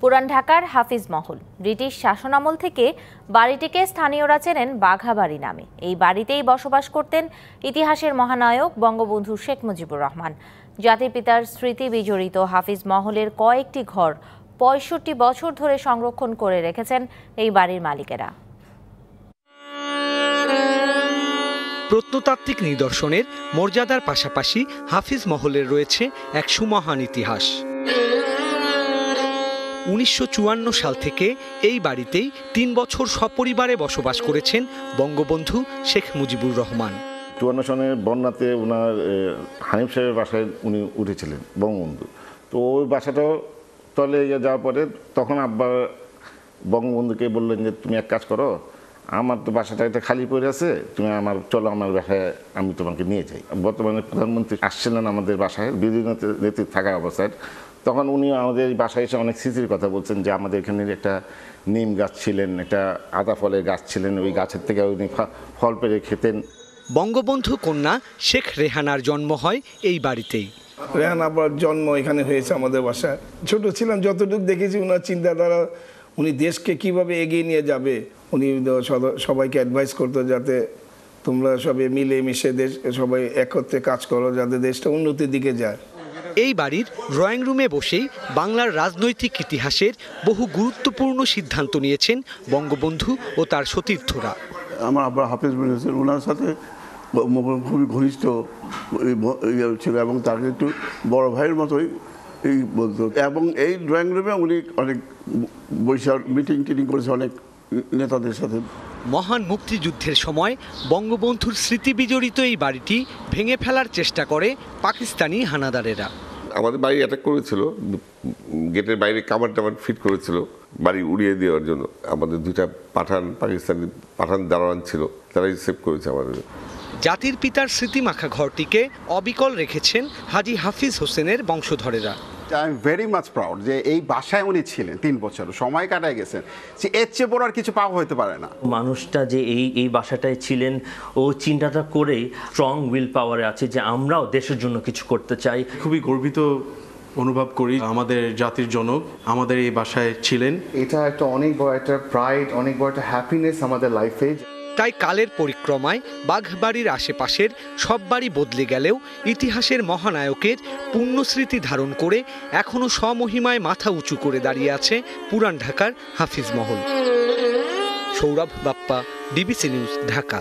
পুরান ঢাকার হাফিজ মহল ব্রিটিশ শাসনামল থেকে বাড়িটিকে স্থানীয়রা চেনেন বাঘা বাড়ি নামে এই বাড়িতেই বসবাস করতেন ইতিহাসের মহানায়ক বঙ্গবন্ধু শেখ মুজিবুর রহমান জাতির পিতার স্মৃতি বিজড়িত হাফিজ মহলের কয়েকটি ঘর পঁয়ষট্টি বছর ধরে সংরক্ষণ করে রেখেছেন এই বাড়ির মালিকেরা প্রত্নতাত্ত্বিক নিদর্শনের মর্যাদার পাশাপাশি হাফিজ মহলের রয়েছে এক সুমহান ইতিহাস উনিশশো সাল থেকে এই বাড়িতেই তিন বছর সপরিবারে বসবাস করেছেন বঙ্গবন্ধু শেখ মুজিবুর রহমান চুয়ান্ন সনে বন্যাতে ওনার হানিফ সাহেবের বাসায় উনি উঠেছিলেন বঙ্গবন্ধু তো ওই বাসাটা তলে ইয়ে যাওয়ার পরে তখন আব্বা বঙ্গবন্ধুকে বললেন যে তুমি এক কাজ করো আমার তো বাসাটা এটা খালি পড়ে আছে তুমি আমার চলো আমার বাসায় আমি তোমাকে নিয়ে যাই বর্তমানে প্রধানমন্ত্রী আসছিলেন আমাদের বাসায় বিভিন্ন নেতৃত্ব থাকা অবস্থায় তখন উনি আমাদের বাসায় এসে অনেক স্মৃতির কথা বলছেন যে আমাদের এখানে একটা নিম গাছ ছিলেন একটা আদা ফলের গাছ ছিলেন ওই গাছের থেকে উনি ফল পেরে খেতেন বঙ্গবন্ধু কন্যা শেখ রেহানার জন্ম হয় এই বাড়িতেই রেহান আবার জন্ম এখানে হয়েছে আমাদের বাসায় ছোট ছিলাম যতটুকু দেখেছি ওনার চিন্তাধারা উনি দেশকে কিভাবে এগিয়ে নিয়ে যাবে উনি সবাইকে অ্যাডভাইস করতো যাতে তোমরা সবাই মিলে মিশে দেশ সবাই একত্রে কাজ করো যাতে দেশটা উন্নতির দিকে যায় এই বাড়ির ড্রয়িং রুমে বসেই বাংলার রাজনৈতিক ইতিহাসের বহু গুরুত্বপূর্ণ সিদ্ধান্ত নিয়েছেন বঙ্গবন্ধু ও তার সতীর্থরা আমার আব্বা হাফেজ বলেছেন ওনার সাথে খুবই ঘনিষ্ঠ ইয়ে ছিল এবং তাকে একটু বড় ভাইয়ের মতোই এই বলতো এবং এই ড্রয়িং রুমে উনি অনেক বৈশাখ মিটিং টিটিং করেছে অনেক নেতাদের সাথে মহান মুক্তিযুদ্ধের সময় বঙ্গবন্ধুর স্মৃতি বিজড়িত এই বাড়িটি ভেঙে ফেলার চেষ্টা করে পাকিস্তানি হানাদারেরা আমাদের বাড়ি অ্যাটাক করেছিল গেটের বাইরে কামার টামার ফিট করেছিল বাড়ি উড়িয়ে দেওয়ার জন্য আমাদের দুইটা পাঠান পাকিস্তানি পাঠান দারোয়ান ছিল তারাই সেভ করেছে আমাদের জাতির পিতার স্মৃতিমাখা ঘরটিকে অবিকল রেখেছেন হাজি হাফিজ হোসেনের বংশধরেরা I am very much proud যে এই বাসায় উনি ছিলেন তিন বছর সময় কাটায় গেছেন যে এর চেয়ে বড় আর কিছু পাওয়া হতে পারে না মানুষটা যে এই এই বাসাটায় ছিলেন ও চিন্তাটা করে স্ট্রং উইল পাওয়ারে আছে যে আমরাও দেশের জন্য কিছু করতে চাই খুবই গর্বিত অনুভব করি আমাদের জাতির জনক আমাদের এই বাসায় ছিলেন এটা একটা অনেক বড় একটা প্রাইড অনেক বড় একটা হ্যাপিনেস আমাদের লাইফে তাই কালের পরিক্রমায় বাঘবাড়ির আশেপাশের সব বাড়ি বদলে গেলেও ইতিহাসের মহানায়কের পুণ্যস্মৃতি ধারণ করে এখনও স্বমহিমায় মাথা উঁচু করে দাঁড়িয়ে আছে পুরান ঢাকার হাফিজ মহল সৌরভ বাপ্পা ডিবিসি নিউজ ঢাকা